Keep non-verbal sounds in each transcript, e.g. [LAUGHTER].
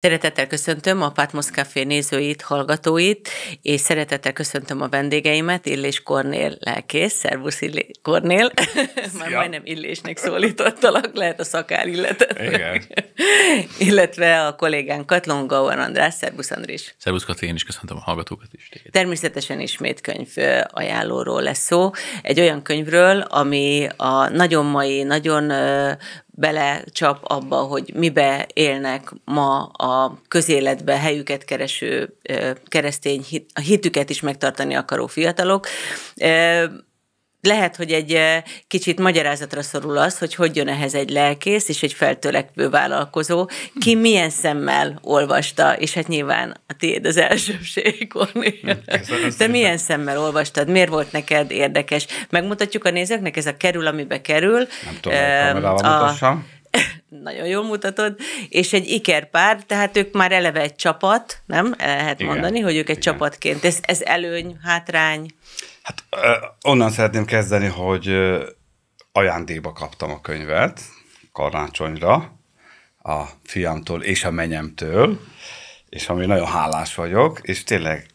Szeretettel köszöntöm a Patmos Café nézőit, hallgatóit, és szeretettel köszöntöm a vendégeimet, Illés Kornél lelkész, szervusz Illé Kornél. [LAUGHS] Szia. Már majdnem Illésnek szólítottalak, lehet a szakár illetet. [LAUGHS] Illetve a Katlon Longauer András, szervusz András. Szervusz Kati, én is köszöntöm a hallgatókat is. Téged. Természetesen ismét könyv ajánlóról lesz szó. Egy olyan könyvről, ami a nagyon mai, nagyon belecsap abba, hogy mibe élnek ma a közéletbe helyüket kereső keresztény hit, a hitüket is megtartani akaró fiatalok lehet, hogy egy eh, kicsit magyarázatra szorul az, hogy hogy jön ehhez egy lelkész és egy feltörekvő vállalkozó, ki milyen szemmel olvasta, és hát nyilván a tiéd az elsőség, hm, De milyen szemmel olvastad? Miért volt neked érdekes? Megmutatjuk a nézőknek, ez a kerül, amibe kerül. Nem tudom, uh, a, [LAUGHS] nagyon jól mutatod, és egy ikerpár, tehát ők már eleve egy csapat, nem? El lehet Igen. mondani, hogy ők egy Igen. csapatként. Ez, ez előny, hátrány? Hát onnan szeretném kezdeni, hogy ajándékba kaptam a könyvet karácsonyra a fiamtól és a menyemtől, és ami nagyon hálás vagyok, és tényleg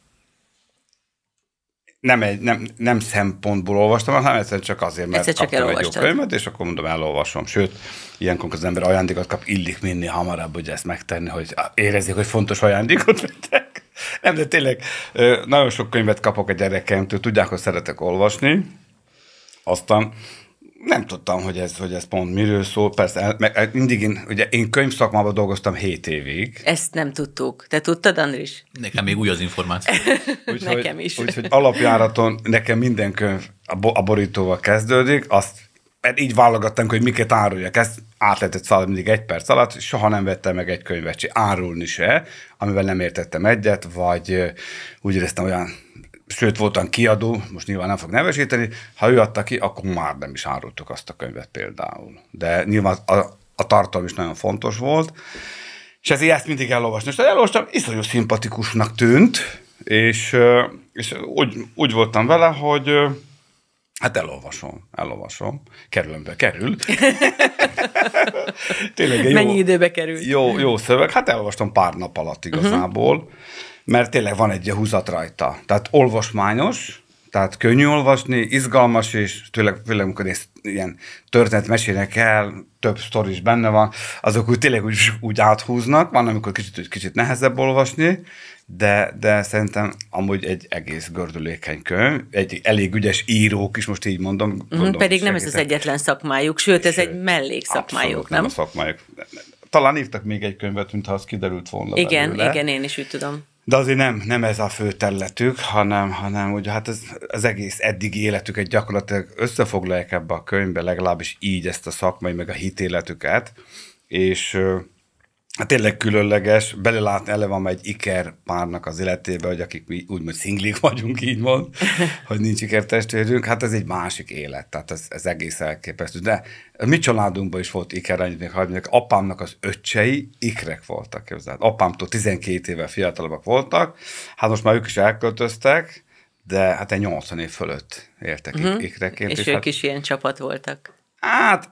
nem, egy, nem, nem szempontból olvastam, hanem egyszerűen csak azért, mert egyszer csak kaptam elolvastad. egy jó könyvet, és akkor mondom, elolvasom. Sőt, ilyenkor az ember ajándékot kap, illik minni hamarabb hogy ezt megtenni, hogy érezzék, hogy fontos ajándékot vette. Nem, de tényleg nagyon sok könyvet kapok a gyerekemtől, tudják, hogy szeretek olvasni, aztán nem tudtam, hogy ez, hogy ez pont miről szól. Persze, el, meg mindig én, ugye én könyvszakmában dolgoztam 7 évig. Ezt nem tudtuk. Te tudtad, Andris? Nekem még új az információ. úgy, [LAUGHS] nekem hogy, is. Úgyhogy alapjáraton nekem minden könyv a, bo- a borítóval kezdődik, azt mert így válogattam, hogy miket áruljak. Ezt át lehetett szállni mindig egy perc alatt, soha nem vettem meg egy könyvet se, árulni se, amivel nem értettem egyet, vagy úgy éreztem olyan, sőt voltam kiadó, most nyilván nem fog nevesíteni, ha ő adta ki, akkor már nem is árultuk azt a könyvet például. De nyilván a, a tartalom is nagyon fontos volt, és ezért ezt mindig elolvastam. És elolvastam, iszonyú szimpatikusnak tűnt, és, és úgy, úgy voltam vele, hogy Hát elolvasom, elolvasom. Kerülömbe kerül. [LAUGHS] tényleg jó, Mennyi időbe kerül? Jó, jó szöveg. Hát elolvastam pár nap alatt mhm. igazából, uh-huh. mert tényleg van egy húzat rajta. Tehát olvasmányos, tehát könnyű olvasni, izgalmas, és tőleg, főleg amikor ezt ilyen történet mesélnek el, több sztor is benne van, azok úgy tényleg úgy, úgy áthúznak, van, amikor kicsit, úgy, kicsit nehezebb olvasni, de, de szerintem amúgy egy egész gördülékeny könyv, egy elég ügyes írók is, most így mondom. Mm, gondolom, pedig segítek. nem ez az egyetlen szakmájuk, sőt, ez sőt, egy szakmájuk. nem? nem a szakmájuk. Talán írtak még egy könyvet, mintha az kiderült volna Igen, belőle. igen, én is úgy tudom de azért nem, nem ez a fő területük, hanem, hanem ugye hát ez, az egész eddigi életüket gyakorlatilag összefoglalják ebbe a könyvbe, legalábbis így ezt a szakmai, meg a hitéletüket, és Hát tényleg különleges, belelátni eleve van egy iker párnak az életébe, hogy akik mi úgymond szinglik vagyunk, így van, [LAUGHS] hogy nincs testvérünk, hát ez egy másik élet, tehát ez, ez egész elképesztő. De a mi családunkban is volt iker, annyit még hagyjuk, apámnak az öccsei ikrek voltak, képzeld. Apámtól 12 éve fiatalabbak voltak, hát most már ők is elköltöztek, de hát egy 80 év fölött éltek uh-huh. ikreként. És, és ők hát... is ilyen csapat voltak. Hát,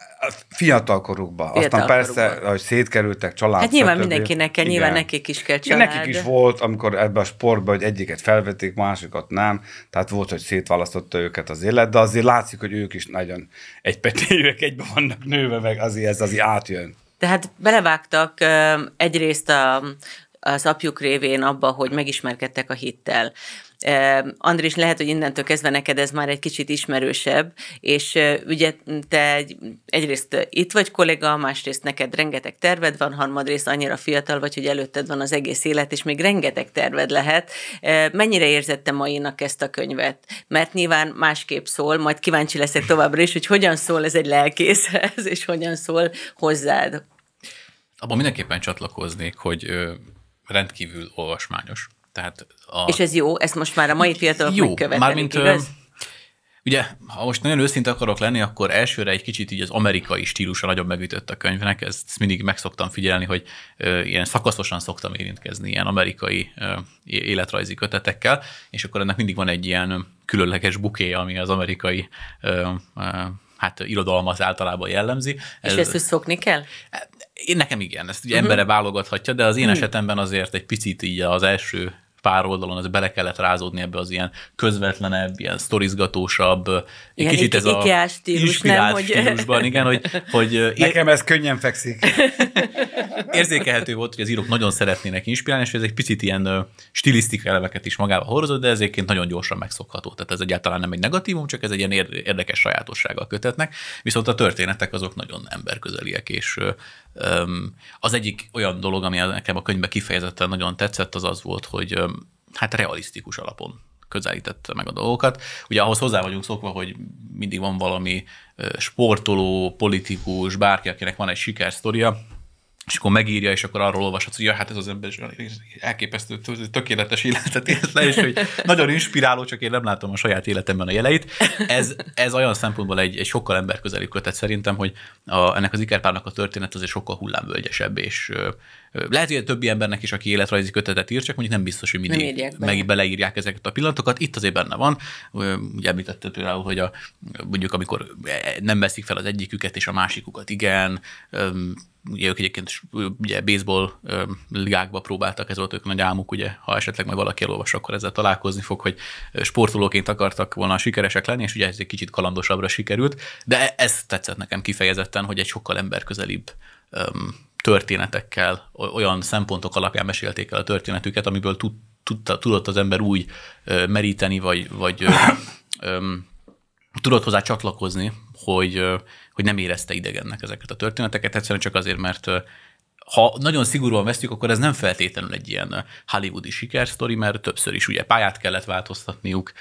fiatalkorukban. Fiatal Aztán persze, korukban. hogy szétkerültek család. Hát nyilván mindenkinek kell, nyilván nekik is kell család. Nekik is volt, amikor ebbe a sportba, hogy egyiket felvették, másikat nem. Tehát volt, hogy szétválasztotta őket az élet, de azért látszik, hogy ők is nagyon egypetélyűek, egyben vannak nőve, meg azért ez azért átjön. Tehát belevágtak egyrészt a, az apjuk révén abba, hogy megismerkedtek a hittel. Andris, lehet, hogy innentől kezdve neked ez már egy kicsit ismerősebb, és ugye te egyrészt itt vagy kollega, másrészt neked rengeteg terved van, harmadrészt annyira fiatal vagy, hogy előtted van az egész élet, és még rengeteg terved lehet. Mennyire érzette mainak ezt a könyvet? Mert nyilván másképp szól, majd kíváncsi leszek továbbra is, hogy hogyan szól ez egy lelkészhez, és hogyan szól hozzád. Abban mindenképpen csatlakoznék, hogy rendkívül olvasmányos tehát a... És ez jó? Ezt most már a mai fiatalok jó, megkövetelik, mármint, igaz? Ugye, ha most nagyon őszinte akarok lenni, akkor elsőre egy kicsit így az amerikai stílusa nagyon megütött a könyvnek, ezt mindig meg szoktam figyelni, hogy ilyen szakaszosan szoktam érintkezni ilyen amerikai életrajzi kötetekkel, és akkor ennek mindig van egy ilyen különleges bukéja, ami az amerikai hát ö, hát általában jellemzi. És Ez, ezt is szokni kell? Én nekem igen, ezt ugye uh-huh. embere válogathatja, de az én uh-huh. esetemben azért egy picit így az első pár oldalon az bele kellett rázódni ebbe az ilyen közvetlenebb, ilyen sztorizgatósabb, egy kicsit ez a inspirált nem, stílusban, igen, hogy... hogy ér... Nekem ez könnyen fekszik. [LAUGHS] Érzékelhető volt, hogy az írók nagyon szeretnének inspirálni, és ez egy picit ilyen stilisztikai eleveket is magába hordozott, de ez egyébként nagyon gyorsan megszokható. Tehát ez egyáltalán nem egy negatívum, csak ez egy ilyen érdekes sajátossággal kötetnek, viszont a történetek azok nagyon emberközeliek, és az egyik olyan dolog, ami nekem a könyvben kifejezetten nagyon tetszett, az az volt, hogy hát realisztikus alapon közelítette meg a dolgokat. Ugye ahhoz hozzá vagyunk szokva, hogy mindig van valami sportoló, politikus, bárki, akinek van egy sikersztoria, és akkor megírja, és akkor arról olvashatsz, hogy ja, hát ez az ember elképesztő, tökéletes életet élt le, és hogy nagyon inspiráló, csak én nem látom a saját életemben a jeleit. Ez, ez olyan szempontból egy, egy sokkal emberközeli kötet szerintem, hogy a, ennek az ikerpárnak a történet azért sokkal hullámvölgyesebb, és lehet, hogy többi embernek is, aki életrajzi kötetet ír, csak mondjuk nem biztos, hogy mindig meg beleírják ezeket a pillanatokat. Itt azért benne van, ugye említette például, hogy a, mondjuk amikor e, e, nem veszik fel az egyiküket, és a másikukat igen, ugye ők egyébként ugye baseball ligákba próbáltak, ez volt ők nagy álmuk, ugye, ha esetleg majd valaki elolvas, akkor ezzel találkozni fog, hogy sportolóként akartak volna sikeresek lenni, és ugye ez egy kicsit kalandosabbra sikerült, de ez tetszett nekem kifejezetten, hogy egy sokkal emberközelibb történetekkel, olyan szempontok alapján mesélték el a történetüket, amiből tud, tudta, tudott az ember úgy meríteni, vagy, vagy [COUGHS] tudott hozzá csatlakozni, hogy, hogy nem érezte idegennek ezeket a történeteket, egyszerűen csak azért, mert ha nagyon szigorúan vesztük, akkor ez nem feltétlenül egy ilyen hollywoodi sikersztori, mert többször is ugye pályát kellett változtatniuk,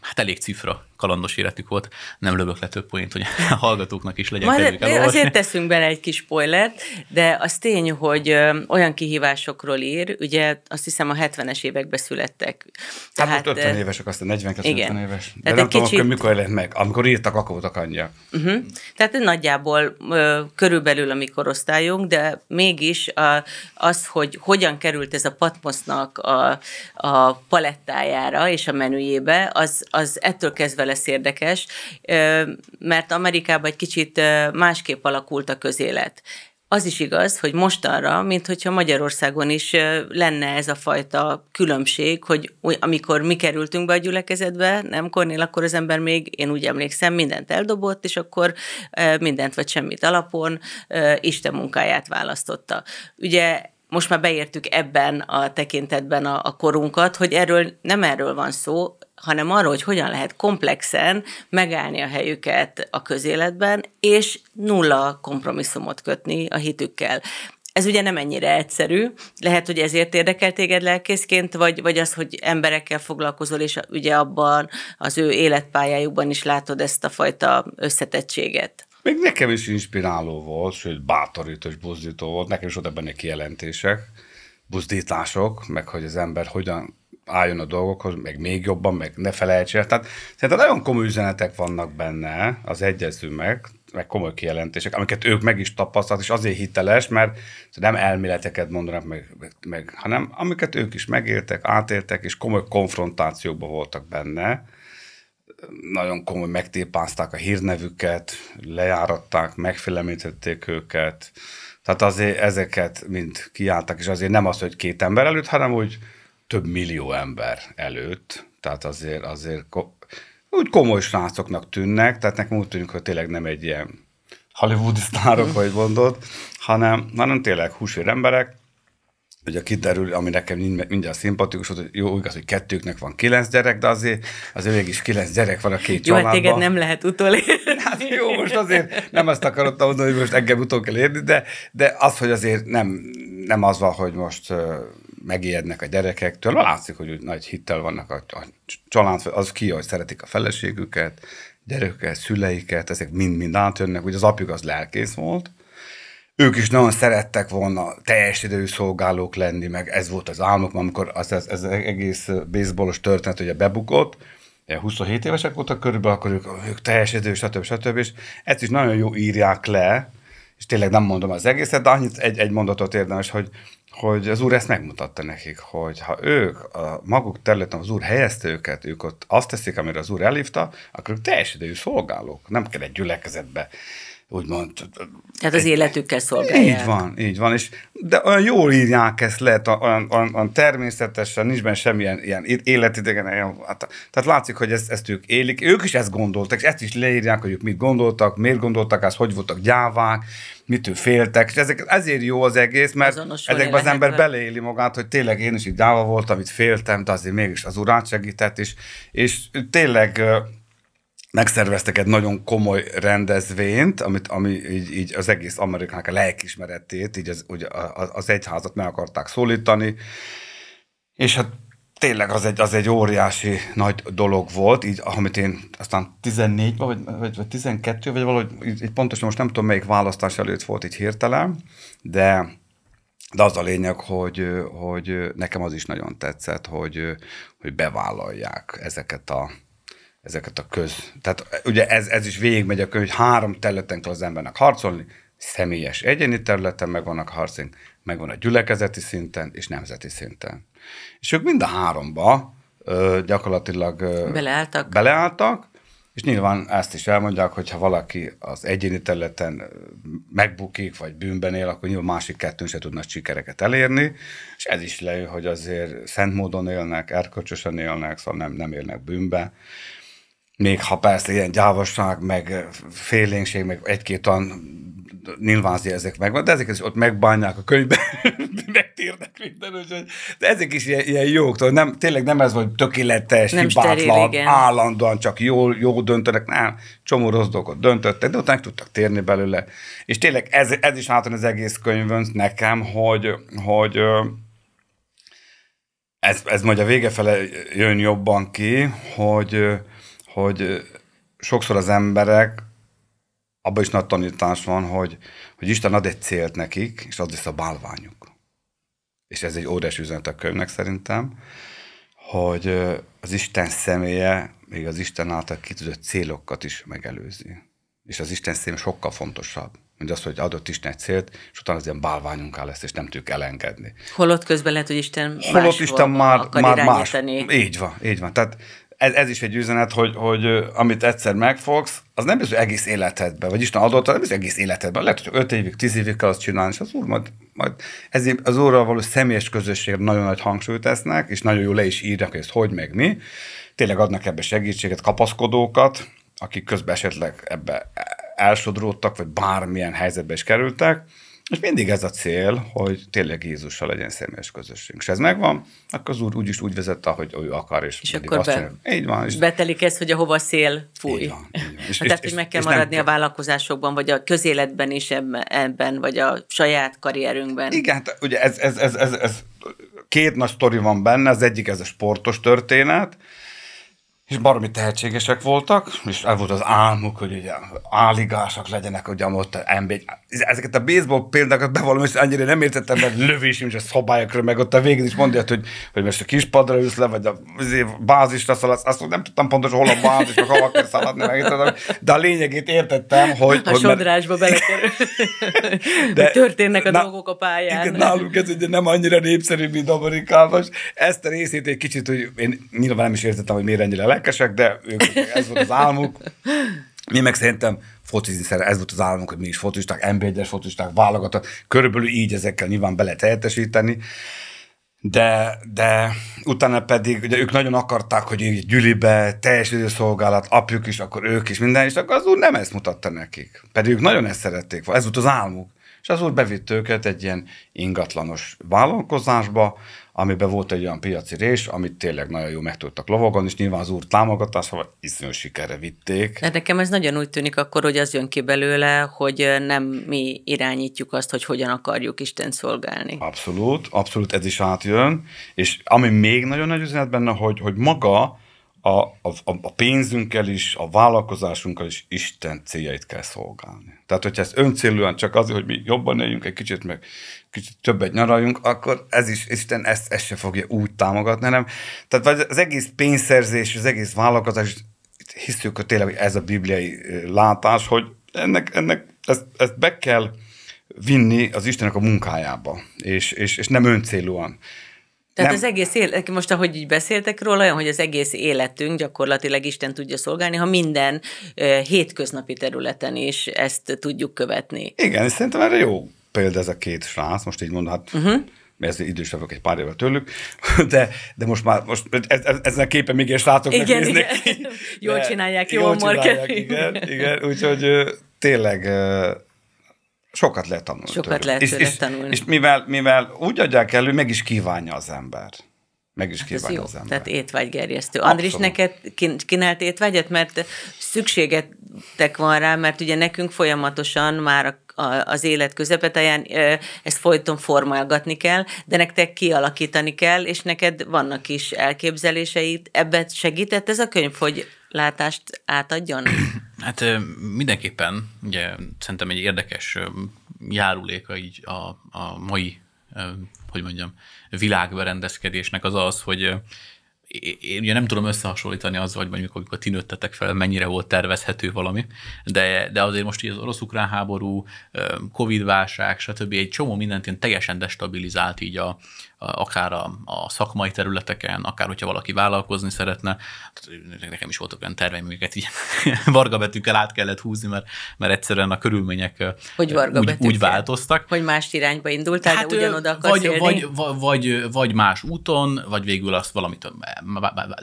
hát elég cifra kalandos életük volt. Nem lövök le több poént, hogy a hallgatóknak is legyen kedvük elolvasni. Azért teszünk bele egy kis spoilert, de az tény, hogy olyan kihívásokról ír, ugye azt hiszem a 70-es években születtek. Tehát, hát most 50 évesek, aztán 42 igen. 50 éves. De Tehát nem tudom, kicsit... akkor mikor lett meg. Amikor írtak, akkor voltak anyja. Uh-huh. Mhm. Tehát nagyjából körülbelül a mi korosztályunk, de mégis az, hogy hogyan került ez a Patmosnak a, a palettájára és a menüjébe, az, az ettől kezdve lesz érdekes, mert Amerikában egy kicsit másképp alakult a közélet. Az is igaz, hogy mostanra, mint hogyha Magyarországon is lenne ez a fajta különbség, hogy amikor mi kerültünk be a gyülekezetbe, nem Kornél, akkor az ember még, én úgy emlékszem, mindent eldobott, és akkor mindent vagy semmit alapon Isten munkáját választotta. Ugye most már beértük ebben a tekintetben a, a korunkat, hogy erről nem erről van szó, hanem arról, hogy hogyan lehet komplexen megállni a helyüket a közéletben, és nulla kompromisszumot kötni a hitükkel. Ez ugye nem ennyire egyszerű, lehet, hogy ezért érdekel téged lelkészként, vagy, vagy az, hogy emberekkel foglalkozol, és ugye abban az ő életpályájukban is látod ezt a fajta összetettséget. Még nekem is inspiráló volt, sőt bátorító és buzdító volt, nekem is oda benne kijelentések, buzdítások, meg hogy az ember hogyan álljon a dolgokhoz, meg még jobban, meg ne felejtsél. Tehát szerintem nagyon komoly üzenetek vannak benne az egyező meg komoly kijelentések, amiket ők meg is tapasztalt, és azért hiteles, mert nem elméleteket mondanak meg, meg, hanem amiket ők is megéltek, átéltek, és komoly konfrontációkban voltak benne. Nagyon komoly megtépázták a hírnevüket, lejáratták, megfélemlítették őket. Tehát azért ezeket mind kiálltak, és azért nem az, hogy két ember előtt, hanem úgy több millió ember előtt, tehát azért, azért úgy komoly srácoknak tűnnek, tehát nekem úgy tűnik, hogy tényleg nem egy ilyen hollywoodi sztárok, vagy mondod, hanem, hanem tényleg húsvér emberek, ugye kiderül, ami nekem mindjárt szimpatikus, hogy jó, igaz, hogy kettőknek van kilenc gyerek, de azért, azért mégis kilenc gyerek van a két jó, hát családban. Jó, téged nem lehet utolérni. Hát jó, most azért nem azt akarottam mondani, hogy most engem utol kell érni, de, de az, hogy azért nem, nem az van, hogy most megijednek a gyerekektől. Látszik, hogy úgy nagy hittel vannak a, a család, az ki, hogy szeretik a feleségüket, gyereküket, szüleiket, ezek mind-mind átjönnek. Ugye az apjuk az lelkész volt, ők is nagyon szerettek volna teljes idejű szolgálók lenni, meg ez volt az álmuk, amikor az, ez, ez egész baseballos történet ugye bebukott, 27 évesek voltak körülbelül, akkor ők, ők teljes idő, stb. stb. És ezt is nagyon jó írják le, és tényleg nem mondom az egészet, de annyit egy, egy mondatot érdemes, hogy hogy az Úr ezt megmutatta nekik, hogy ha ők a maguk területen az Úr helyezte őket, ők ott azt teszik, amire az Úr elhívta, akkor ők teljes idejű szolgálók. Nem kell egy gyülekezetbe úgymond... Hát az egy, életükkel szolgálják. Így van, így van. És, de olyan jól írják ezt lehet, olyan, olyan, olyan természetesen, nincs benne semmilyen ilyen életidegen. Ilyen, hát, tehát látszik, hogy ezt, ezt ők élik. Ők is ezt gondoltak, és ezt is leírják, hogy ők mit gondoltak, miért gondoltak, az hogy voltak gyávák, mitől féltek, és ezek, ezért jó az egész, mert ezekben az ember vele. beleéli magát, hogy tényleg én is így dáva voltam, amit féltem, de azért mégis az urát segített, és, és tényleg megszerveztek egy nagyon komoly rendezvényt, amit, ami így, így az egész Amerikának a lelkismeretét, így az, ugye az egyházat meg akarták szólítani, és hát tényleg az egy, az egy óriási nagy dolog volt, így, amit én aztán 14 vagy, vagy, vagy 12 vagy valahogy, így, így pontosan most nem tudom, melyik választás előtt volt így hirtelen, de de az a lényeg, hogy, hogy nekem az is nagyon tetszett, hogy, hogy bevállalják ezeket a, ezeket a köz... Tehát ugye ez, ez is végigmegy a könyv, hogy három területen kell az embernek harcolni, személyes egyéni területen megvannak harcink, megvan a gyülekezeti szinten és nemzeti szinten. És ők mind a háromba ö, gyakorlatilag ö, beleálltak. beleálltak, és nyilván ezt is elmondják, hogy ha valaki az egyéni területen megbukik, vagy bűnben él, akkor nyilván másik kettőn se tudnak sikereket elérni, és ez is lejő, hogy azért szent módon élnek, erkölcsösen élnek, szóval nem, nem élnek bűnbe. Még ha persze ilyen gyávaság, meg félénység, meg egy-két olyan nyilván ezek megvan, de ezeket is ott megbánják a könyvben, [LAUGHS] Térnek minden, úgyhogy de ezek is ilyen, ilyen jók, tehát nem, tényleg nem ez, hogy tökéletes, nem hibátlan, steril, állandóan csak jól, jó döntenek, nem, csomó rossz dolgot döntöttek, de utána tudtak térni belőle. És tényleg ez, ez is látom az egész könyvön nekem, hogy, hogy ez, ez majd a vége fele jön jobban ki, hogy, hogy sokszor az emberek, abban is nagy tanítás van, hogy, hogy Isten ad egy célt nekik, és az lesz a bálványuk és ez egy óriási üzenet a könyvnek szerintem, hogy az Isten személye még az Isten által kitűzött célokat is megelőzi. És az Isten személye sokkal fontosabb, mint az, hogy adott Isten egy célt, és utána az ilyen bálványunká lesz, és nem tudjuk elengedni. Holott közben lehet, hogy Isten Holott Isten már, akar már más. Így van, így van. Tehát ez, ez is egy üzenet, hogy, hogy amit egyszer megfogsz, az nem biztos, egész életedben, vagy Isten adott, nem biztos, egész életedben. Lehet, hogy 5 évig, 10 évig kell azt csinálni, és az úr majd, majd ezért az úrral való személyes közösségre nagyon nagy hangsúlyt tesznek, és nagyon jó le is írnak, hogy ezt hogy meg mi. Tényleg adnak ebbe segítséget, kapaszkodókat, akik közben esetleg ebbe elsodródtak, vagy bármilyen helyzetbe is kerültek és mindig ez a cél, hogy tényleg Jézussal legyen személyes közösségünk. És ez megvan, akkor az úr úgyis úgy vezette, ahogy ő akar, és, és akkor azt be, Így van. És betelik ez, hogy a hova szél fúj. Így van, így van. És, hát és, tehát, hogy meg kell maradni nem... a vállalkozásokban, vagy a közéletben is ebben, vagy a saját karrierünkben. Igen, hát ugye ez, ez, ez, ez, ez két nagy sztori van benne, az egyik ez a sportos történet, és baromi tehetségesek voltak, és el volt az álmuk, hogy ugye áligásak legyenek, ugye ott NB. Ezeket a baseball példákat bevallom, és annyira nem értettem, mert lövés is a szobályokra, meg ott a végén is mondja, hogy, hogy most a kispadra ülsz le, vagy a izé, bázisra szaladsz, azt nem tudtam pontosan hol a bázis, meg hova kell szaladni, meg tudom, de a lényegét értettem, hogy... A hogy sodrásba mert... belekerül. de [LAUGHS] történnek a na, dolgok a pályán. Igen, nálunk ez ugye nem annyira népszerű, mint Amerikában, és ezt a részét egy kicsit, hogy én nyilván nem is értettem, hogy miért ennyire le, lelkesek, de ők, ez volt az álmuk. Mi meg szerintem focizni szeret. ez volt az álmunk, hogy mi is focisták, NB1-es focisták, válogatott, körülbelül így ezekkel nyilván be lehet helyettesíteni. De, de utána pedig, ugye ők nagyon akarták, hogy Gyülibe teljes időszolgálat, apjuk is, akkor ők is, minden, is, akkor az úr nem ezt mutatta nekik. Pedig ők nagyon ezt szerették, ez volt az álmuk és az úr bevitt őket egy ilyen ingatlanos vállalkozásba, amiben volt egy olyan piaci rés, amit tényleg nagyon jól meg tudtak lovagolni, és nyilván az úr támogatásával iszonyú sikerre vitték. De nekem ez nagyon úgy tűnik akkor, hogy az jön ki belőle, hogy nem mi irányítjuk azt, hogy hogyan akarjuk Isten szolgálni. Abszolút, abszolút ez is átjön, és ami még nagyon nagy üzenet benne, hogy, hogy maga a, a, a pénzünkkel is, a vállalkozásunkkal is Isten céljait kell szolgálni. Tehát, hogyha ez öncélúan csak az, hogy mi jobban éljünk, egy kicsit meg kicsit többet nyaraljunk, akkor ez is, Isten ezt, ezt se fogja úgy támogatni, nem? tehát az egész pénzszerzés, az egész vállalkozás, hiszük, hogy tényleg ez a bibliai látás, hogy ennek, ennek ezt, ezt be kell vinni az Istenek a munkájába, és, és, és nem öncélúan. Tehát nem. az egész élet, most ahogy így beszéltek róla, olyan, hogy az egész életünk gyakorlatilag Isten tudja szolgálni, ha minden ö, hétköznapi területen is ezt tudjuk követni. Igen, és szerintem erre jó példa ez a két srác, most így mondom, hát uh-huh mhm. mert idősebb vagyok egy pár évvel tőlük, [LAUGHS] de, de most már most ez, ez, ezen a képen még egy srácok igen, igen. Ki, jól csinálják, jól, jól Csinálják, igen, igen, úgyhogy tényleg Sokat lehet tanulni. Sokat tőle. lehet és, és, tanulni. És mivel, mivel úgy adják elő, meg is kívánja az ember. Meg is hát kívánja az ember. Tehát étvágygerjesztő. Andris, neked kínált étvágyat, mert szükségetek van rá, mert ugye nekünk folyamatosan már a az élet közepetáján, ezt folyton formálgatni kell, de nektek kialakítani kell, és neked vannak is elképzeléseid. Ebben segített ez a könyv, hogy látást átadjon? [CLEARS THROAT] Hát mindenképpen, ugye szerintem egy érdekes járuléka így a, a mai, hogy mondjam, világberendezkedésnek az az, hogy én ugye nem tudom összehasonlítani azzal, hogy mondjuk, amikor ti nőttetek fel, mennyire volt tervezhető valami, de, de azért most így az orosz-ukrán háború, Covid-válság, stb. egy csomó mindent teljesen destabilizált így a, akár a, a szakmai területeken, akár hogyha valaki vállalkozni szeretne. Nekem is voltak olyan terveim, amiket így [LAUGHS] betűkkel át kellett húzni, mert, mert egyszerűen a körülmények hogy úgy, úgy változtak. Hogy más irányba indultál, hát, de ugyanoda akarsz vagy, élni. vagy, vagy, vagy más úton, vagy végül azt valamit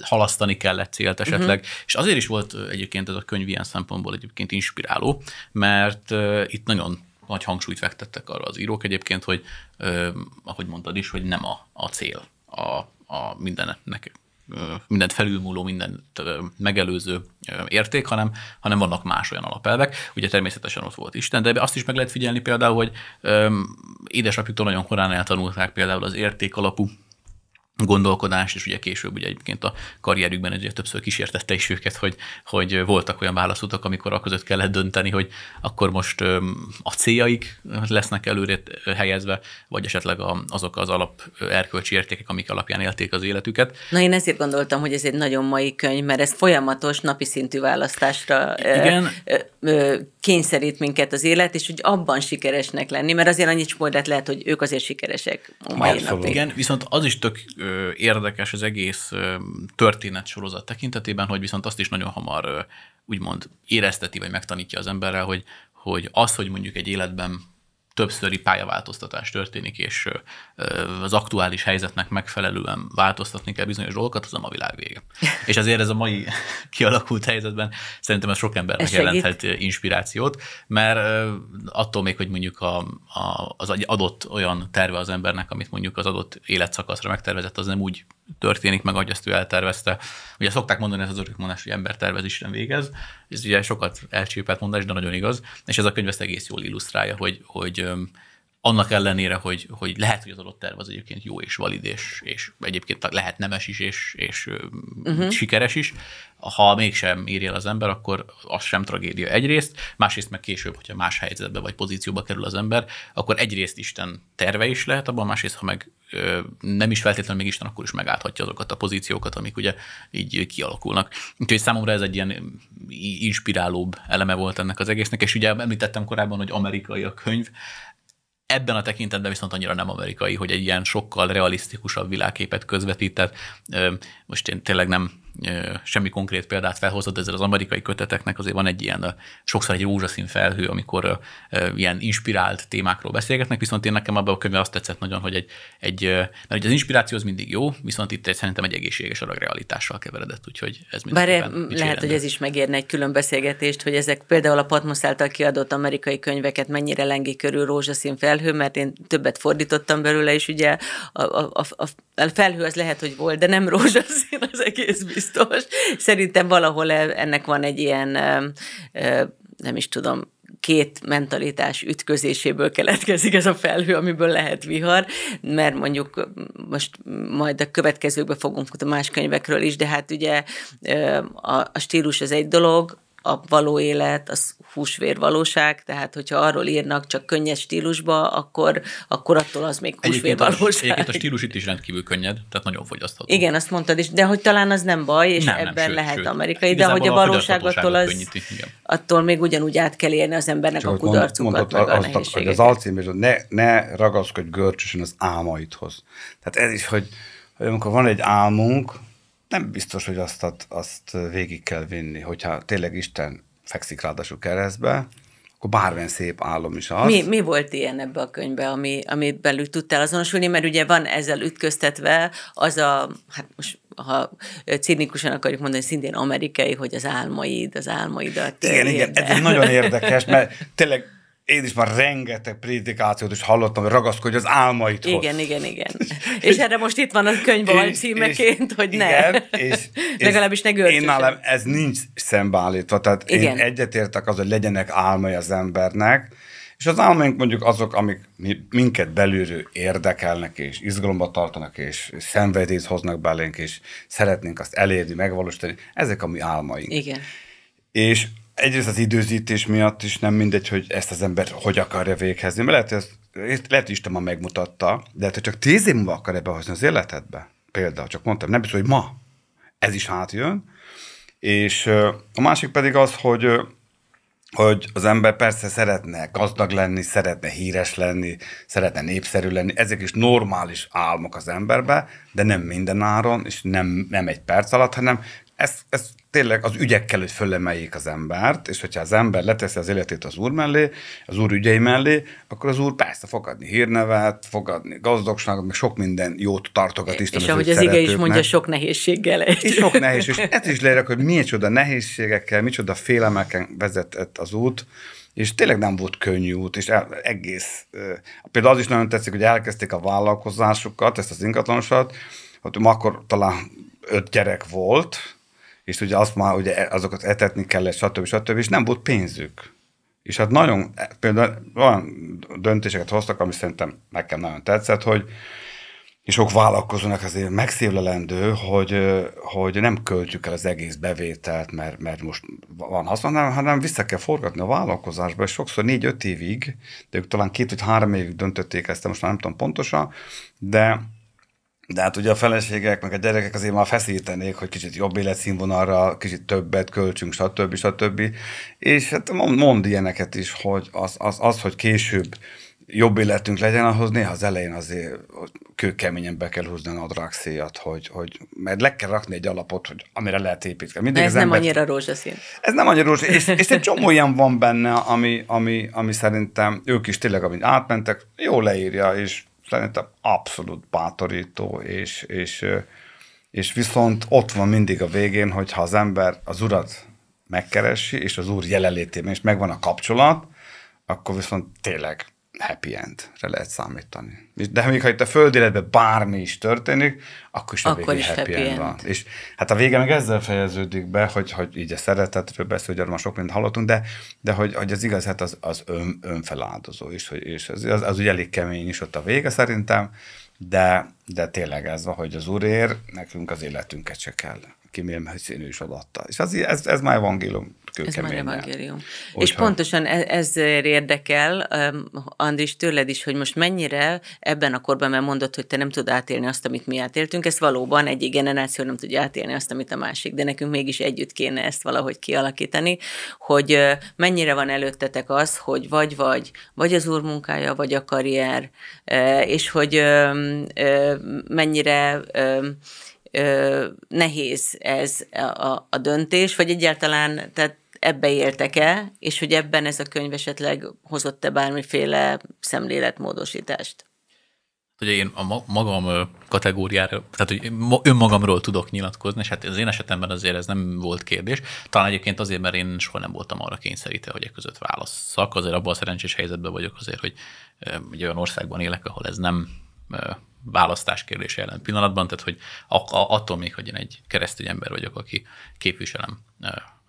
halasztani kellett célt mhm. esetleg. Uh-huh. És azért is volt egyébként ez a könyv ilyen szempontból egyébként inspiráló, mert itt nagyon nagy hangsúlyt fektettek arra az írók egyébként, hogy ö, ahogy mondtad is, hogy nem a, a cél a, a mindennek mindent felülmúló, mindent megelőző érték, hanem, hanem vannak más olyan alapelvek. Ugye természetesen ott volt Isten, de azt is meg lehet figyelni például, hogy édesapjuktól nagyon korán eltanulták például az érték alapú Gondolkodás és ugye később ugye egyébként a karrierükben ugye többször kísértette is őket, hogy, hogy voltak olyan válaszutak, amikor a között kellett dönteni, hogy akkor most a céljaik lesznek előre helyezve, vagy esetleg azok az alap erkölcsi értékek, amik alapján élték az életüket. Na én ezért gondoltam, hogy ez egy nagyon mai könyv, mert ez folyamatos napi szintű választásra Igen. Ö, ö, kényszerít minket az élet, és hogy abban sikeresnek lenni, mert azért annyit spoilert lehet, hogy ők azért sikeresek a mai napig. Igen, viszont az is tök ö, érdekes az egész ö, történet sorozat tekintetében, hogy viszont azt is nagyon hamar ö, úgymond érezteti, vagy megtanítja az emberrel, hogy, hogy az, hogy mondjuk egy életben többszöri pályaváltoztatás történik, és az aktuális helyzetnek megfelelően változtatni kell bizonyos dolgokat, az a ma világ vége. [LAUGHS] és azért ez a mai [LAUGHS] kialakult helyzetben szerintem ez sok embernek ez jelenthet inspirációt, mert attól még, hogy mondjuk a, a, az adott olyan terve az embernek, amit mondjuk az adott életszakaszra megtervezett, az nem úgy történik meg, ahogy ezt ő eltervezte. Ugye szokták mondani ez az mondás, hogy ember tervez, Isten végez. Ez ugye sokat elcsépelt mondás, de nagyon igaz. És ez a könyv ezt egész jól illusztrálja, hogy, hogy annak ellenére, hogy, hogy lehet, hogy az adott terv az egyébként jó és valid, és, és egyébként lehet nemes is, és, és uh-huh. sikeres is, ha mégsem írja el az ember, akkor az sem tragédia egyrészt, másrészt meg később, hogyha más helyzetbe vagy pozícióba kerül az ember, akkor egyrészt Isten terve is lehet abban, másrészt, ha meg nem is feltétlenül még Isten akkor is megállhatja azokat a pozíciókat, amik ugye így kialakulnak. Úgyhogy számomra ez egy ilyen inspirálóbb eleme volt ennek az egésznek, és ugye említettem korábban, hogy amerikai a könyv, ebben a tekintetben viszont annyira nem amerikai, hogy egy ilyen sokkal realisztikusabb világképet közvetített. most én tényleg nem semmi konkrét példát felhozott, ezzel az amerikai köteteknek azért van egy ilyen, sokszor egy rózsaszín felhő, amikor ilyen inspirált témákról beszélgetnek, viszont én nekem abban a könyvben azt tetszett nagyon, hogy egy, egy mert ugye az inspiráció az mindig jó, viszont itt egy, szerintem egy egészséges adag realitással keveredett, úgyhogy ez Bár lehet, hogy ez is megérne egy külön beszélgetést, hogy ezek például a Patmos által kiadott amerikai könyveket mennyire lengi körül rózsaszín felhő, mert én többet fordítottam belőle, és ugye a, a, a, a felhő az lehet, hogy volt, de nem rózsaszín az egész biztos biztos. Szerintem valahol e, ennek van egy ilyen, e, e, nem is tudom, két mentalitás ütközéséből keletkezik ez a felhő, amiből lehet vihar, mert mondjuk most majd a következőkben fogunk a más könyvekről is, de hát ugye a, a stílus az egy dolog, a való élet, az húsvér valóság, tehát hogyha arról írnak csak könnyes stílusba, akkor, akkor attól az még húsvér egyébként valóság. A, egyébként a stílus itt is rendkívül könnyed, tehát nagyon fogyasztható. Igen, azt mondtad is, de hogy talán az nem baj, és nem, ebben nem, sőt, lehet sőt, amerikai, de hogy a valóság attól, az, könnyíti, attól még ugyanúgy át kell élni az embernek csak a kudarcukat, mondott, meg a azt, nehézségeket. Az alcím, és ne, ne ragaszkodj görcsösen az álmaidhoz. Tehát ez is, hogy, hogy amikor van egy álmunk, nem biztos, hogy azt, azt végig kell vinni, hogyha tényleg Isten fekszik ráadásul keresztbe, akkor bármilyen szép álom is az. Mi, mi volt ilyen ebbe a könyvbe, ami, ami belül tudtál azonosulni? Mert ugye van ezzel ütköztetve az a, hát most ha cinikusan akarjuk mondani, szintén amerikai, hogy az álmaid, az álmaidat. Igen, igen, ez nagyon érdekes, mert tényleg én is már rengeteg prédikációt is hallottam, hogy ragaszkodj az álmaidhoz. Igen, igen, igen. [LAUGHS] és erre most itt van a könyv alcímeként, hogy igen, ne. És, [LAUGHS] és Legalábbis ne görcsösen. Én nálam ez nincs szembeállítva, tehát igen. én egyetértek az, hogy legyenek álmai az embernek, és az álmaink mondjuk azok, amik minket belülről érdekelnek, és izgalomba tartanak, és szenvedélyt hoznak belénk, és szeretnénk azt elérni, megvalósítani. Ezek a mi álmaink. Igen. És egyrészt az időzítés miatt is nem mindegy, hogy ezt az ember hogy akarja véghezni, mert lehet, hogy, ezt, lehet, hogy Isten ma megmutatta, de lehet, hogy csak tíz év múlva akarja behozni az életedbe. Például, csak mondtam, nem biztos, hogy ma. Ez is átjön. És a másik pedig az, hogy hogy az ember persze szeretne gazdag lenni, szeretne híres lenni, szeretne népszerű lenni, ezek is normális álmok az emberbe, de nem minden áron, és nem, nem egy perc alatt, hanem ez, ez tényleg az ügyekkel hogy fölemeljék az embert, és hogyha az ember leteszi az életét az úr mellé, az úr ügyei mellé, akkor az úr persze fogadni hírnevet, fogadni gazdagságot, meg sok minden jót tartogat Isten. És ahogy az ige is mondja, sok nehézséggel. Egy. És sok nehézség. És ez is lérek, hogy csoda nehézségekkel, micsoda félelmeken vezetett az út, és tényleg nem volt könnyű út, és el, egész. Például az is nagyon tetszik, hogy elkezdték a vállalkozásukat, ezt az ingatlanosat, hogy akkor talán öt gyerek volt, és ugye azt már ugye azokat etetni kellett, stb. stb. és nem volt pénzük. És hát nagyon, például olyan döntéseket hoztak, ami szerintem nekem nagyon tetszett, hogy és sok vállalkozónak azért megszívlelendő, hogy, hogy nem költjük el az egész bevételt, mert, mert most van haszon, hanem, hanem vissza kell forgatni a vállalkozásba, és sokszor négy-öt évig, de ők talán két vagy három évig döntötték ezt, most már nem tudom pontosan, de de hát ugye a feleségek, meg a gyerekek azért már feszítenék, hogy kicsit jobb életszínvonalra, kicsit többet költsünk, stb. stb. És hát mond ilyeneket is, hogy az, az, az hogy később jobb életünk legyen, ahhoz néha az elején azért kőkeményen be kell húzni a drágszéjat, hogy, hogy, mert le kell rakni egy alapot, hogy amire lehet építkezni. ez az nem annyira rózsaszín. Ez nem annyira rózsaszín, és, és egy [LAUGHS] csomó ilyen van benne, ami, ami, ami szerintem ők is tényleg, amint átmentek, jó leírja, és szerintem abszolút bátorító, és, és, és viszont ott van mindig a végén, hogyha az ember az urat megkeresi, és az úr jelenlétében is megvan a kapcsolat, akkor viszont tényleg happy end lehet számítani. De még ha itt a Föld életben bármi is történik, akkor is a akkor is happy, happy end, end van. És hát a vége meg ezzel fejeződik be, hogy, hogy így a szeretetről beszél, hogy arra sok mindent hallottunk, de, de hogy, hogy az igaz, hát az, az ön, önfeláldozó is, hogy, és az, az, az ugye elég kemény is ott a vége szerintem, de, de tényleg ez van, hogy az Úrér nekünk az életünket se kell. Kimélem, hogy színű is odaadta. És az, ez, ez már evangélium ez már evangélium. Hogyha... És pontosan e- ez érdekel, Andris, tőled is, hogy most mennyire ebben a korban, mert mondod, hogy te nem tud átélni azt, amit mi átéltünk, ez valóban egy generáció nem tudja átélni azt, amit a másik, de nekünk mégis együtt kéne ezt valahogy kialakítani, hogy mennyire van előttetek az, hogy vagy-vagy, vagy az úr munkája, vagy a karrier, és hogy mennyire nehéz ez a, a, a döntés, vagy egyáltalán, tehát ebbe éltek-e, és hogy ebben ez a könyv esetleg hozott-e bármiféle szemléletmódosítást? Ugye hát, én a magam kategóriára, tehát hogy önmagamról tudok nyilatkozni, és hát az én esetemben azért ez nem volt kérdés. Talán egyébként azért, mert én soha nem voltam arra kényszerítve, hogy e között válasszak. Azért abban a szerencsés helyzetben vagyok azért, hogy egy olyan országban élek, ahol ez nem választás kérdése jelen pillanatban, tehát hogy attól még, hogy én egy keresztény ember vagyok, aki képviselem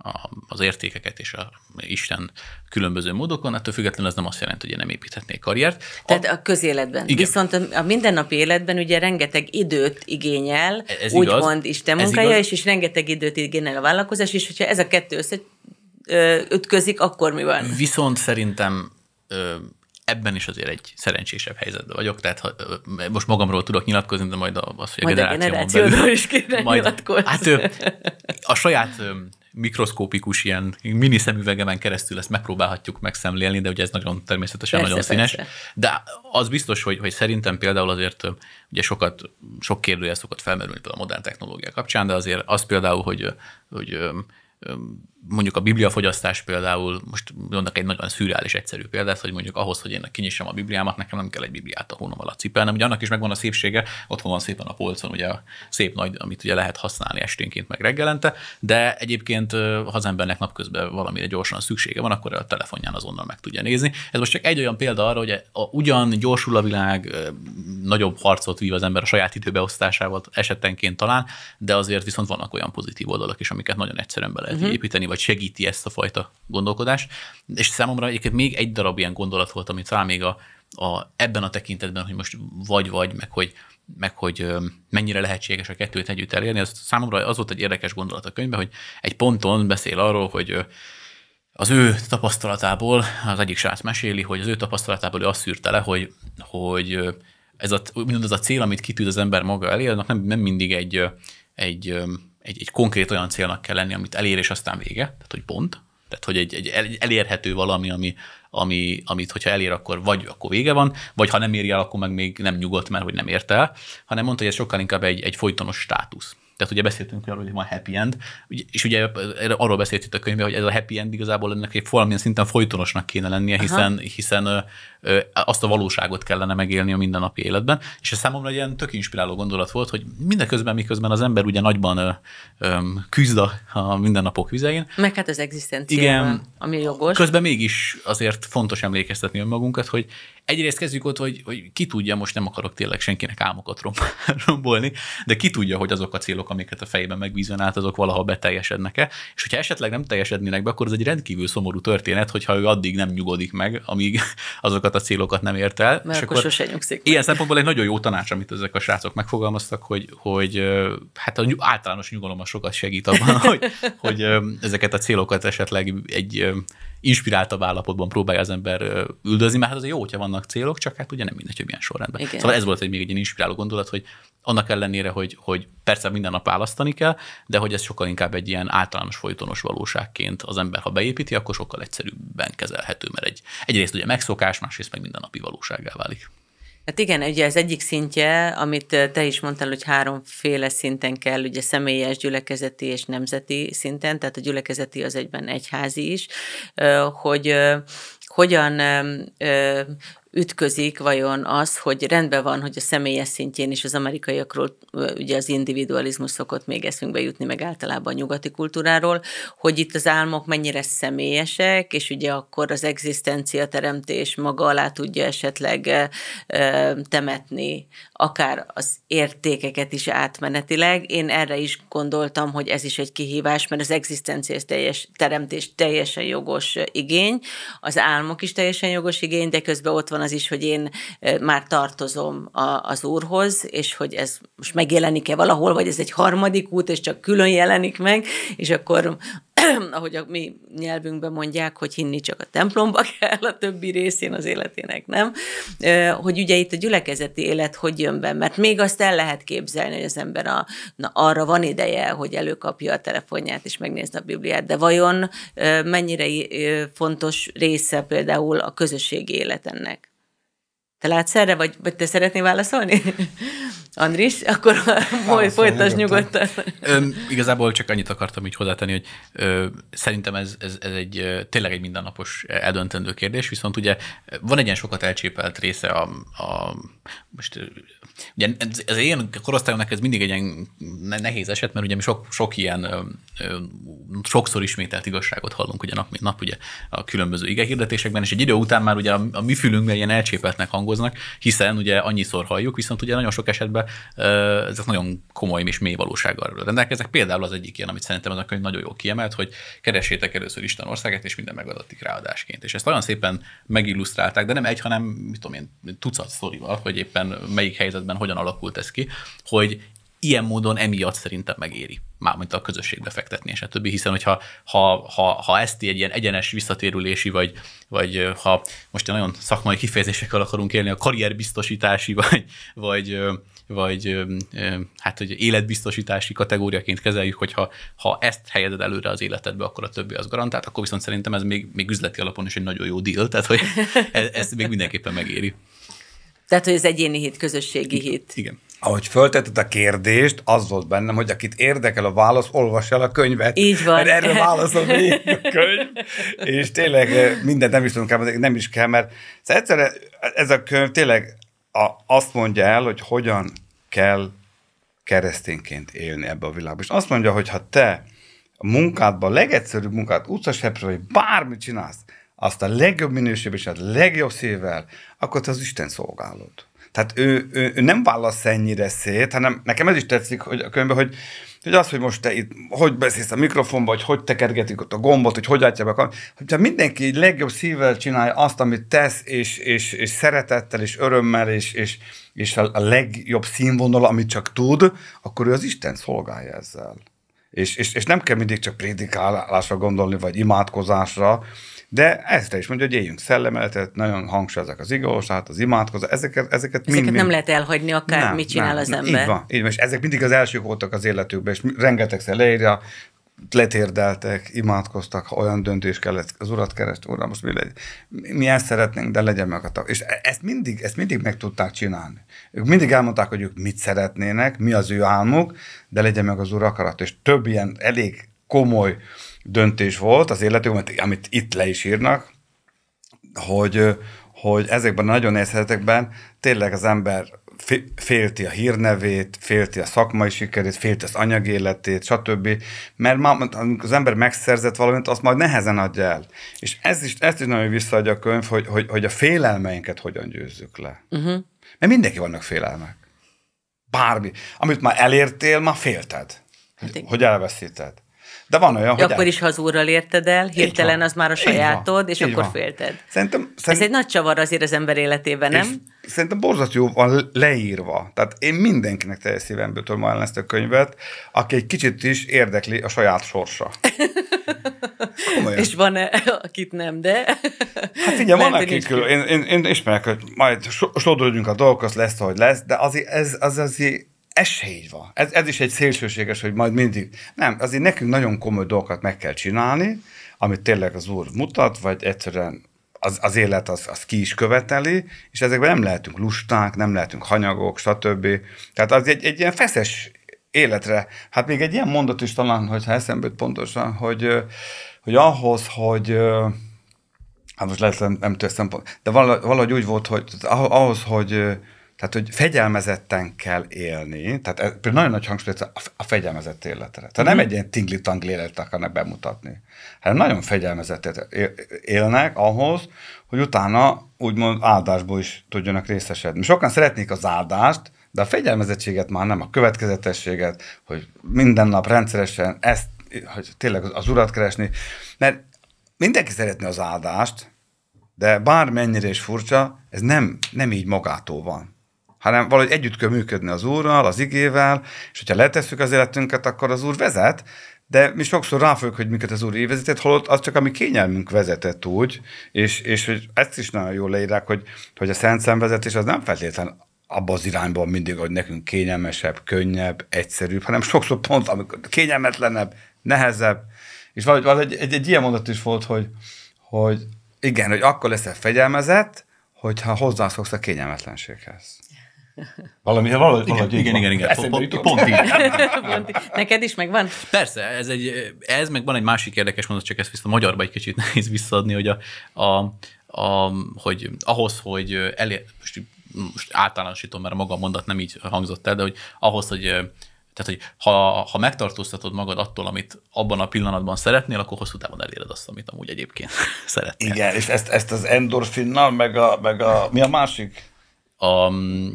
a, az értékeket és a Isten különböző módokon, ettől függetlenül ez nem azt jelenti, hogy én nem építhetnék karriert. Tehát a, a közéletben. Igen. Viszont a mindennapi életben ugye rengeteg időt igényel, e, ez úgymond Isten munkája, és, és rengeteg időt igényel a vállalkozás, és hogyha ez a kettő össze ütközik, akkor mi van? Viszont szerintem ebben is azért egy szerencsésebb helyzetben vagyok, tehát ha, most magamról tudok nyilatkozni, de majd az, hogy a majd generációmon a belül, is kéne majd, Hát a saját mikroszkópikus ilyen mini szemüvegemen keresztül ezt megpróbálhatjuk megszemlélni, de ugye ez nagyon természetesen persze, nagyon színes. Persze. De az biztos, hogy, hogy szerintem például azért ugye sokat, sok kérdője szokott felmerülni például a modern technológia kapcsán, de azért az például, hogy, hogy mondjuk a bibliafogyasztás például, most mondok egy nagyon szürreális egyszerű példát, hogy mondjuk ahhoz, hogy én kinyissam a Bibliámat, nekem nem kell egy Bibliát a hónom alatt cipelnem, ugye annak is megvan a szépsége, ott van szépen a polcon, ugye a szép nagy, amit ugye lehet használni esténként meg reggelente, de egyébként ha az embernek napközben valamire gyorsan szüksége van, akkor a telefonján azonnal meg tudja nézni. Ez most csak egy olyan példa arra, hogy a, a, ugyan gyorsul a világ, nagyobb harcot vív az ember a saját időbeosztásával esetenként talán, de azért viszont vannak olyan pozitív oldalak is, amiket nagyon egyszerűen be lehet uh-huh. építeni, vagy segíti ezt a fajta gondolkodást. És számomra egyébként még egy darab ilyen gondolat volt, amit talán még a, a, ebben a tekintetben, hogy most vagy-vagy, meg hogy, meg hogy mennyire lehetséges a kettőt együtt elérni, az számomra az volt egy érdekes gondolat a könyvben, hogy egy ponton beszél arról, hogy az ő tapasztalatából, az egyik srác meséli, hogy az ő tapasztalatából ő azt szűrte le, hogy, hogy ez a, az a cél, amit kitűz az ember maga elé, annak nem, nem mindig egy, egy egy, egy konkrét olyan célnak kell lenni, amit elér, és aztán vége, tehát hogy pont, tehát hogy egy, egy elérhető valami, ami, ami, amit hogyha elér, akkor vagy akkor vége van, vagy ha nem érje el, akkor meg még nem nyugodt, mert hogy nem ért el, hanem mondta, hogy ez sokkal inkább egy, egy folytonos státusz. Tehát ugye beszéltünk arról, hogy van happy end, és ugye arról beszélt itt a könyvben, hogy ez a happy end igazából ennek egy valamilyen szinten folytonosnak kéne lennie, hiszen, hiszen azt a valóságot kellene megélni a mindennapi életben. És ez számomra egy ilyen tök inspiráló gondolat volt, hogy mindeközben, miközben az ember ugye nagyban küzd a, a mindennapok vizein. Meg hát az egzisztenciában, ami jogos. Közben mégis azért fontos emlékeztetni önmagunkat, hogy egyrészt kezdjük ott, hogy, hogy ki tudja, most nem akarok tényleg senkinek álmokat [LAUGHS] rombolni, de ki tudja, hogy azok a célok, amiket a fejében megbízven át, azok valaha beteljesednek-e. És hogyha esetleg nem teljesednének be, akkor ez egy rendkívül szomorú történet, hogyha ő addig nem nyugodik meg, amíg [LAUGHS] azokat a célokat nem ért el. Mert és akkor, akkor sose nyugszik. Ilyen meg. szempontból egy nagyon jó tanács, amit ezek a srácok megfogalmaztak, hogy, hogy hát a általános nyugalom a sokat segít abban, [LAUGHS] hogy, hogy ezeket a célokat esetleg egy inspiráltabb állapotban próbálja az ember üldözni, mert hát az jó, hogyha vannak célok, csak hát ugye nem mindegy, hogy milyen sorrendben. Igen. Szóval ez volt egy még egy ilyen inspiráló gondolat, hogy annak ellenére, hogy, hogy persze minden nap választani kell, de hogy ez sokkal inkább egy ilyen általános folytonos valóságként az ember, ha beépíti, akkor sokkal egyszerűbben kezelhető, mert egy, egyrészt ugye megszokás, másrészt meg napi valóságá válik. Hát igen, ugye az egyik szintje, amit te is mondtál, hogy háromféle szinten kell, ugye személyes, gyülekezeti és nemzeti szinten, tehát a gyülekezeti az egyben egyházi is, hogy hogyan ütközik vajon az, hogy rendben van, hogy a személyes szintjén is az amerikaiakról, ugye az individualizmus szokott még eszünkbe jutni, meg általában a nyugati kultúráról, hogy itt az álmok mennyire személyesek, és ugye akkor az egzisztencia teremtés maga alá tudja esetleg temetni akár az értékeket is átmenetileg. Én erre is gondoltam, hogy ez is egy kihívás, mert az egzisztencia teljes, teremtés teljesen jogos igény, az álmok is teljesen jogos igény, de közben ott van az is, hogy én már tartozom a, az Úrhoz, és hogy ez most megjelenik-e valahol, vagy ez egy harmadik út, és csak külön jelenik meg, és akkor [CLEARS THROAT] ahogy a mi nyelvünkben mondják, hogy hinni csak a templomba kell, a többi részén az életének nem, hogy ugye itt a gyülekezeti élet hogy jön be, mert még azt el lehet képzelni, hogy az ember a, na, arra van ideje, hogy előkapja a telefonját és megnézze a Bibliát, de vajon mennyire fontos része például a közösségi életennek? Te látsz erre, vagy, vagy te szeretnél válaszolni? [LAUGHS] Andris, akkor majd [LAUGHS] folytasd nyugodtan. Öm, igazából csak annyit akartam így hozzátenni, hogy ö, szerintem ez, ez, ez egy tényleg egy mindennapos e, eldöntendő kérdés, viszont ugye van egy ilyen sokat elcsépelt része a, a most Ugye ez, én korosztályomnak ez mindig egy ilyen nehéz eset, mert ugye mi sok, sok ilyen, sokszor ismételt igazságot hallunk ugye nap, mint nap ugye a különböző hirdetésekben, és egy idő után már ugye a, a mi fülünkben ilyen elcsépeltnek hangoznak, hiszen ugye annyiszor halljuk, viszont ugye nagyon sok esetben ezek nagyon komoly és mély valósággal rendelkeznek. Például az egyik ilyen, amit szerintem ez a könyv nagyon jól kiemelt, hogy keresétek először Isten országát, és minden megadatik ráadásként. És ezt olyan szépen megillusztrálták, de nem egy, hanem mit tudom én, tucat szorival, hogy éppen melyik helyzet esetben hogyan alakult ez ki, hogy ilyen módon emiatt szerintem megéri, mármint a közösségbe fektetni, és a többi, hiszen hogyha ha, ha, ha ezt egy ilyen egyenes visszatérülési, vagy, vagy ha most nagyon szakmai kifejezésekkel akarunk élni, a karrierbiztosítási, vagy, vagy, vagy hát, hogy életbiztosítási kategóriaként kezeljük, hogyha ha ezt helyezed előre az életedbe, akkor a többi az garantált, akkor viszont szerintem ez még, még üzleti alapon is egy nagyon jó deal, tehát hogy e, ezt ez még mindenképpen megéri. Tehát, hogy ez egyéni hit, közösségi hit. Igen. Ahogy föltetted a kérdést, az volt bennem, hogy akit érdekel a válasz, olvass el a könyvet. Így van. Mert erre válaszol a könyv, [LAUGHS] és tényleg eh, mindent nem is tudunk el, nem is kell, mert szóval egyszerűen ez a könyv tényleg a, azt mondja el, hogy hogyan kell keresztényként élni ebbe a világban. És azt mondja, hogy ha te a munkádban, a legegyszerűbb munkát, utcaseprő, vagy bármit csinálsz, azt a legjobb minőségben és a legjobb szívvel, akkor te az Isten szolgálod. Tehát ő, ő, ő nem válasz ennyire szét, hanem nekem ez is tetszik hogy a könyvben, hogy, hogy az, hogy most te itt, hogy beszélsz a mikrofonba, hogy hogy tekergetik ott a gombot, hogy hogy átjába, be a Hogyha mindenki legjobb szívvel csinálja azt, amit tesz, és, és, és szeretettel, és örömmel, és, és, és a, a legjobb színvonal, amit csak tud, akkor ő az Isten szolgálja ezzel. És, és, és nem kell mindig csak prédikálásra gondolni, vagy imádkozásra, de ezre is mondja, hogy éljünk szellemeltet, nagyon hangsúlyosak az igazság, hát az imádkozás, ezeket, ezeket, ezeket mind, nem mind... lehet elhagyni, akár nem, mit csinál nem, az ember. Így van, így van, és ezek mindig az elsők voltak az életükben, és rengetegszer leírja, letérdeltek, imádkoztak, ha olyan döntés kellett, az urat kerest, uram, most mi legyen, mi ezt szeretnénk, de legyen meg a tag. És e-, ezt mindig, ezt mindig meg tudták csinálni. Ők mindig elmondták, hogy ők mit szeretnének, mi az ő álmuk, de legyen meg az úr akarat. És több ilyen elég komoly uh, döntés volt az életük, amit itt le is írnak, hogy, hogy ezekben a nagyon nehéz helyzetekben tényleg az ember félti a hírnevét, félti a szakmai sikerét, félti az anyagi életét, stb. Mert ma, amikor az ember megszerzett valamit, azt majd nehezen adja el. És ez is, ezt is nagyon visszaadja a könyv, hogy, hogy, hogy a félelmeinket hogyan győzzük le. Uh-huh. Mert mindenki vannak félelmek. Bármi. Amit már elértél, már félted. Hát hogy, hogy elveszíted. De van olyan, hogy... Akkor el... is úrral érted el, hirtelen az már a sajátod, és akkor van. félted. Szerintem, szerint... Ez egy nagy csavar azért az ember életében, nem? És szerintem borzasztó van leírva. Tehát én mindenkinek teljes szívemből tudom ajánlani ezt a könyvet, aki egy kicsit is érdekli a saját sorsa. [LAUGHS] Komolyan. És van, -e, akit nem, de... Hát igen, van, akik én, én, én ismerek, hogy majd sodródjunk a dolgokhoz, lesz, hogy lesz, de az ez, az azért ez se így van. Ez, ez is egy szélsőséges, hogy majd mindig. Nem, azért nekünk nagyon komoly dolgokat meg kell csinálni, amit tényleg az úr mutat, vagy egyszerűen az, az élet az, az ki is követeli, és ezekben nem lehetünk lusták, nem lehetünk hanyagok, stb. Tehát az egy, egy ilyen feszes életre. Hát még egy ilyen mondat is talán, hogyha eszembe jut pontosan, hogy, hogy ahhoz, hogy hát most lehet, nem, nem tőle szempont, de valahogy, valahogy úgy volt, hogy ahhoz, hogy tehát, hogy fegyelmezetten kell élni, tehát ez, például nagyon nagy hangsúlyt a fegyelmezett életre. Tehát nem mhm. egy ilyen tingli életet akarnak bemutatni, hanem nagyon fegyelmezett élnek ahhoz, hogy utána úgymond áldásból is tudjanak részesedni. Sokan szeretnék az áldást, de a fegyelmezettséget már nem, a következetességet, hogy minden nap rendszeresen ezt, hogy tényleg az urat keresni, mert mindenki szeretné az áldást, de bármennyire is furcsa, ez nem, nem így magától van hanem valahogy együtt kell működni az Úrral, az igével, és hogyha letesszük az életünket, akkor az Úr vezet, de mi sokszor ráfogjuk, hogy minket az Úr évezetett, holott az csak a mi kényelmünk vezetett úgy, és, és hogy ezt is nagyon jól leírják, hogy, hogy a Szent Szemvezetés az nem feltétlen abba az irányban mindig, hogy nekünk kényelmesebb, könnyebb, egyszerűbb, hanem sokszor pont, amikor kényelmetlenebb, nehezebb, és valahogy, valahogy egy, egy, egy ilyen mondat is volt, hogy, hogy igen, hogy akkor leszel fegyelmezett, hogyha hozzászoksz a kényelmetlenséghez. Valami, valahogy, igen, valahogy igen, igen, igen, igen. Pont, pont így. [LAUGHS] pont így. Neked is megvan? Persze, ez, egy, ez meg van egy másik érdekes mondat, csak ezt vissza magyarba egy kicsit [LAUGHS] nehéz visszaadni, hogy, a, a, a, hogy ahhoz, hogy elér, most, most általánosítom, mert maga a mondat nem így hangzott el, de hogy ahhoz, hogy tehát, hogy ha, ha megtartóztatod magad attól, amit abban a pillanatban szeretnél, akkor hosszú távon eléred azt, amit amúgy egyébként [LAUGHS] szeretnél. Igen, és ezt, ezt az endorfinnal, meg a, meg a mi a másik? a... Mm,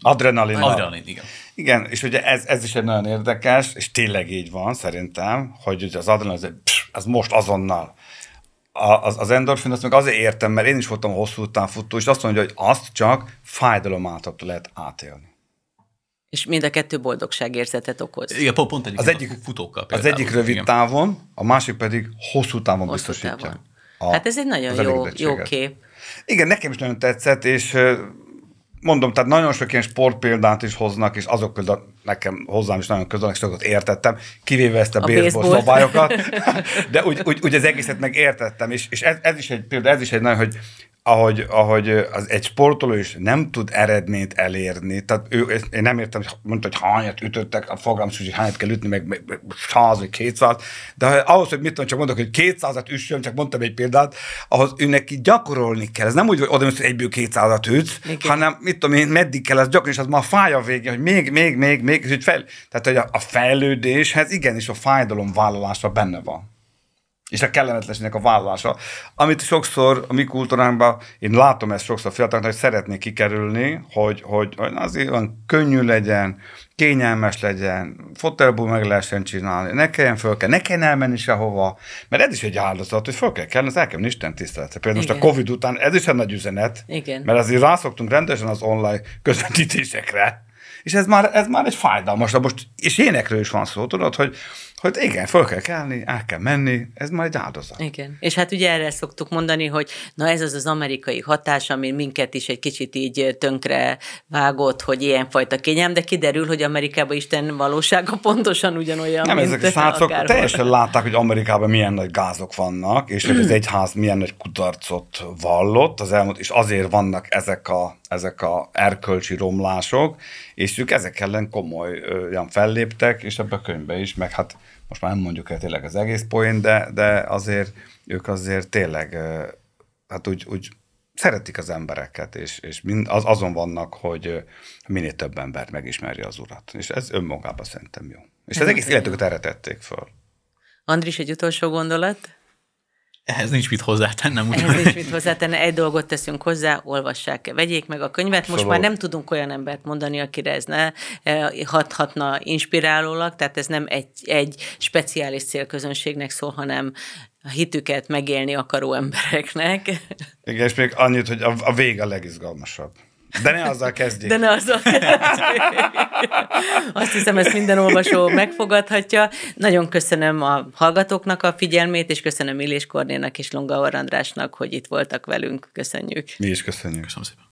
adrenalin. Adrenalin, igen. Igen, és ugye ez, ez is egy nagyon érdekes, és tényleg így van szerintem, hogy az adrenalin, az, pff, az most azonnal. A, az, az endorfin, azt meg azért értem, mert én is voltam hosszú futó, és azt mondja, hogy azt csak fájdalom által lehet átélni. És mind a kettő boldogságérzetet okoz. Igen, pont, pont egyik az egyik, futókkal például. Az egyik rövid igen. távon, a másik pedig hosszú távon hosszú biztosítja. Távon. A, hát ez egy nagyon jó, jó kép. Igen, nekem is nagyon tetszett, és mondom, tehát nagyon sok ilyen sportpéldát is hoznak, és azok például nekem hozzám is nagyon és azokat értettem, kivéve ezt a, a baseball szabályokat, [LAUGHS] de úgy, úgy, úgy, az egészet meg értettem, és, és ez, ez, is egy példa, ez is egy nagyon, hogy ahogy, ahogy az, egy sportoló is nem tud eredményt elérni, tehát ő, én nem értem, hogy mondta, hogy hányat ütöttek, a fogalmas, hogy hányat kell ütni, meg, meg, meg 100 vagy kétszáz, de ahhoz, hogy mit tudom, csak mondok, hogy kétszázat üssön, csak mondtam egy példát, ahhoz ő neki gyakorolni kell. Ez nem úgy, hogy oda hogy egyből kétszázat ütsz, még hanem mit tudom én, meddig kell ez gyakorolni, és az már fáj a végén, hogy még, még, még, még, és fel, tehát hogy a, a fejlődéshez igenis a fájdalomvállalása benne van és a kellemetlenségnek a vállása. Amit sokszor a mi kultúránkban, én látom ezt sokszor fiataloknak, hogy szeretnék kikerülni, hogy, hogy, hogy azért olyan könnyű legyen, kényelmes legyen, fotelból meg lehessen csinálni, ne kelljen föl kell, ne kelljen elmenni sehova, mert ez is egy áldozat, hogy föl kell kell, az el kell Isten tiszteletre. Például Igen. most a Covid után ez is egy nagy üzenet, Igen. mert azért rászoktunk rendesen az online közvetítésekre, és ez már, ez már egy fájdalmas. Most, és énekről is van szó, tudod, hogy hogy igen, föl kell kelni, el kell menni, ez majd áldozat. Igen, és hát ugye erre szoktuk mondani, hogy na ez az az amerikai hatás, ami minket is egy kicsit így tönkre vágott, hogy ilyenfajta kényelm, de kiderül, hogy Amerikában Isten valósága pontosan ugyanolyan, Nem, mint ezek a srácok akárhol. teljesen látták, hogy Amerikában milyen nagy gázok vannak, és [CLEARS THROAT] hogy az egyház milyen nagy kudarcot vallott az elmúlt, és azért vannak ezek a ezek a erkölcsi romlások, és ők ezek ellen komolyan felléptek, és ebbe a könyvbe is, meg hát most már nem mondjuk el tényleg az egész poén, de, de azért ők azért tényleg hát úgy, úgy szeretik az embereket, és, és mind, az, azon vannak, hogy minél több embert megismerje az urat. És ez önmagában szerintem jó. És az egész életüket erre tették föl. Andris, egy utolsó gondolat? ehhez nincs mit hozzátennem. ehhez nincs mit hozzátenni. egy dolgot teszünk hozzá, olvassák, vegyék meg a könyvet. Most szóval... már nem tudunk olyan embert mondani, akire ez ne eh, hathatna inspirálólag, tehát ez nem egy, egy speciális célközönségnek szól, hanem a hitüket megélni akaró embereknek. Igen, és még annyit, hogy a, a vég a legizgalmasabb. De ne azzal kezdjék. De ne azzal kezdjék. Azt hiszem, ezt minden olvasó megfogadhatja. Nagyon köszönöm a hallgatóknak a figyelmét, és köszönöm Illés Kornénak és Longa Orrandrásnak, hogy itt voltak velünk. Köszönjük. Mi is köszönjük. Köszönöm szépen.